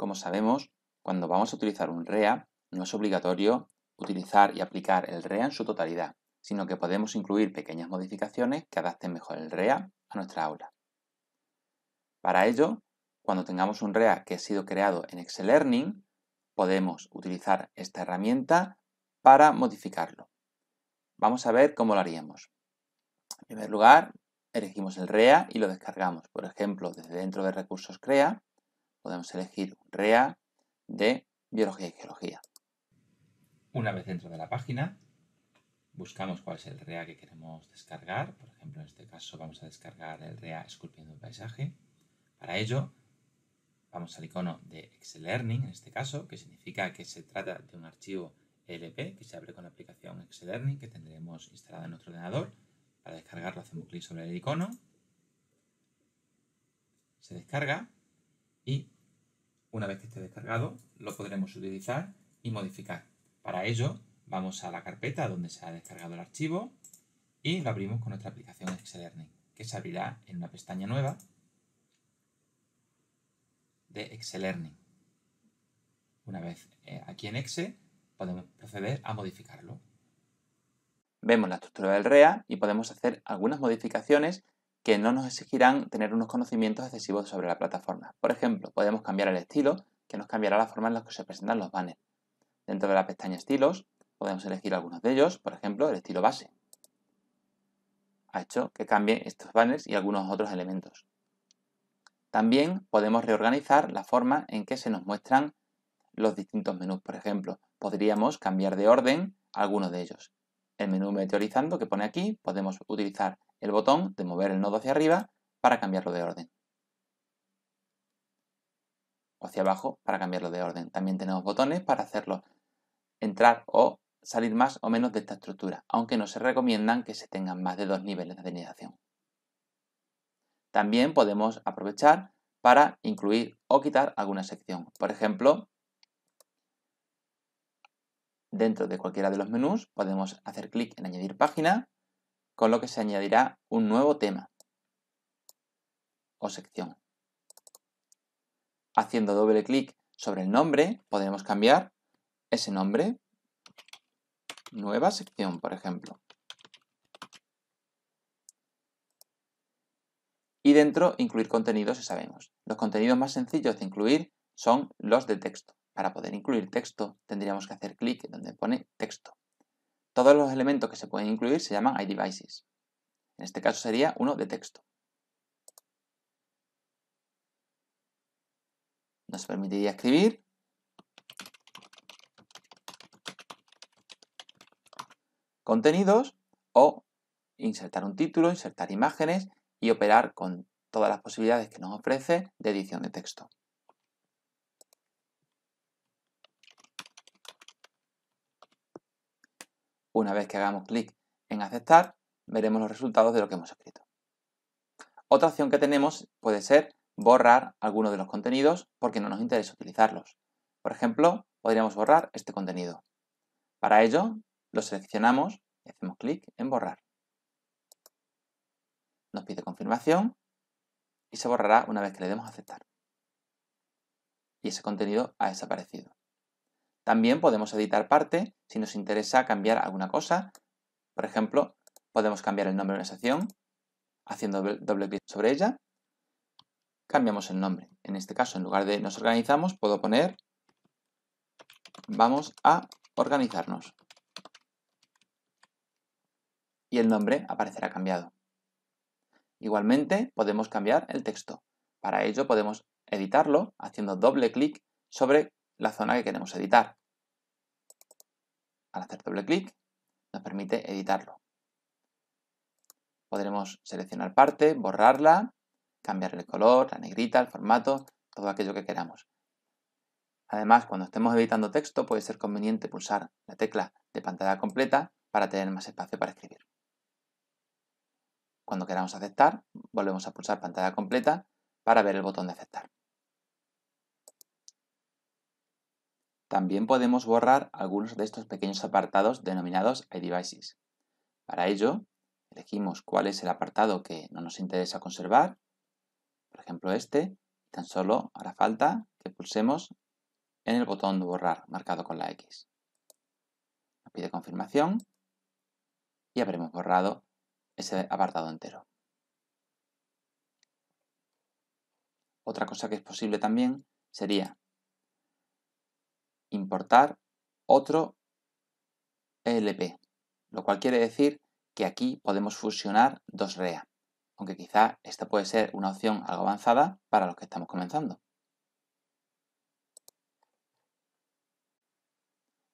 Como sabemos, cuando vamos a utilizar un REA, no es obligatorio utilizar y aplicar el REA en su totalidad, sino que podemos incluir pequeñas modificaciones que adapten mejor el REA a nuestra aula. Para ello, cuando tengamos un REA que ha sido creado en Excel Learning, podemos utilizar esta herramienta para modificarlo. Vamos a ver cómo lo haríamos. En primer lugar, elegimos el REA y lo descargamos, por ejemplo, desde dentro de Recursos CREA Podemos elegir REA de Biología y Geología. Una vez dentro de la página, buscamos cuál es el REA que queremos descargar. Por ejemplo, en este caso vamos a descargar el REA Esculpiendo un Paisaje. Para ello, vamos al icono de Excel Learning, en este caso, que significa que se trata de un archivo LP que se abre con la aplicación Excel Learning que tendremos instalada en nuestro ordenador. Para descargarlo hacemos clic sobre el icono, se descarga y una vez que esté descargado, lo podremos utilizar y modificar. Para ello, vamos a la carpeta donde se ha descargado el archivo y lo abrimos con nuestra aplicación Excel que se abrirá en una pestaña nueva de Excel Learning. Una vez eh, aquí en Excel, podemos proceder a modificarlo. Vemos la estructura del REA y podemos hacer algunas modificaciones que no nos exigirán tener unos conocimientos excesivos sobre la plataforma. Por ejemplo, podemos cambiar el estilo, que nos cambiará la forma en la que se presentan los banners. Dentro de la pestaña Estilos, podemos elegir algunos de ellos, por ejemplo, el estilo base. Ha hecho que cambien estos banners y algunos otros elementos. También podemos reorganizar la forma en que se nos muestran los distintos menús. Por ejemplo, podríamos cambiar de orden algunos de ellos. El menú meteorizando que pone aquí, podemos utilizar el botón de mover el nodo hacia arriba para cambiarlo de orden. O hacia abajo para cambiarlo de orden. También tenemos botones para hacerlo entrar o salir más o menos de esta estructura, aunque no se recomiendan que se tengan más de dos niveles de denidación. También podemos aprovechar para incluir o quitar alguna sección. Por ejemplo, dentro de cualquiera de los menús podemos hacer clic en añadir página con lo que se añadirá un nuevo tema o sección. Haciendo doble clic sobre el nombre, podemos cambiar ese nombre, nueva sección, por ejemplo. Y dentro, incluir contenidos ya sabemos. Los contenidos más sencillos de incluir son los de texto. Para poder incluir texto, tendríamos que hacer clic donde pone texto. Todos los elementos que se pueden incluir se llaman IDevices. En este caso sería uno de texto. Nos permitiría escribir contenidos o insertar un título, insertar imágenes y operar con todas las posibilidades que nos ofrece de edición de texto. Una vez que hagamos clic en aceptar, veremos los resultados de lo que hemos escrito. Otra opción que tenemos puede ser borrar alguno de los contenidos porque no nos interesa utilizarlos. Por ejemplo, podríamos borrar este contenido. Para ello, lo seleccionamos y hacemos clic en borrar. Nos pide confirmación y se borrará una vez que le demos aceptar. Y ese contenido ha desaparecido. También podemos editar parte si nos interesa cambiar alguna cosa. Por ejemplo, podemos cambiar el nombre de una sección haciendo doble, doble clic sobre ella. Cambiamos el nombre. En este caso, en lugar de nos organizamos, puedo poner vamos a organizarnos. Y el nombre aparecerá cambiado. Igualmente, podemos cambiar el texto. Para ello podemos editarlo haciendo doble clic sobre la zona que queremos editar. Al hacer doble clic nos permite editarlo. Podremos seleccionar parte, borrarla, cambiar el color, la negrita, el formato, todo aquello que queramos. Además, cuando estemos editando texto puede ser conveniente pulsar la tecla de pantalla completa para tener más espacio para escribir. Cuando queramos aceptar, volvemos a pulsar pantalla completa para ver el botón de aceptar. También podemos borrar algunos de estos pequeños apartados denominados iDevices. Para ello, elegimos cuál es el apartado que no nos interesa conservar, por ejemplo este, tan solo hará falta que pulsemos en el botón de borrar marcado con la X. pide confirmación y habremos borrado ese apartado entero. Otra cosa que es posible también sería importar otro LP, lo cual quiere decir que aquí podemos fusionar dos REA, aunque quizá esta puede ser una opción algo avanzada para los que estamos comenzando.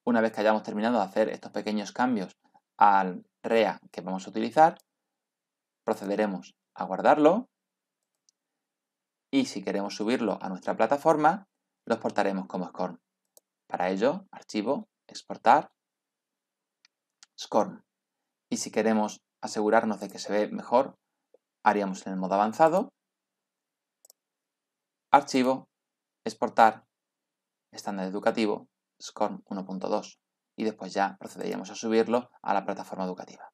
Una vez que hayamos terminado de hacer estos pequeños cambios al REA que vamos a utilizar, procederemos a guardarlo y si queremos subirlo a nuestra plataforma, lo exportaremos como SCORM. Para ello, archivo, exportar, SCORM. Y si queremos asegurarnos de que se ve mejor, haríamos en el modo avanzado, archivo, exportar, estándar educativo, SCORM 1.2. Y después ya procederíamos a subirlo a la plataforma educativa.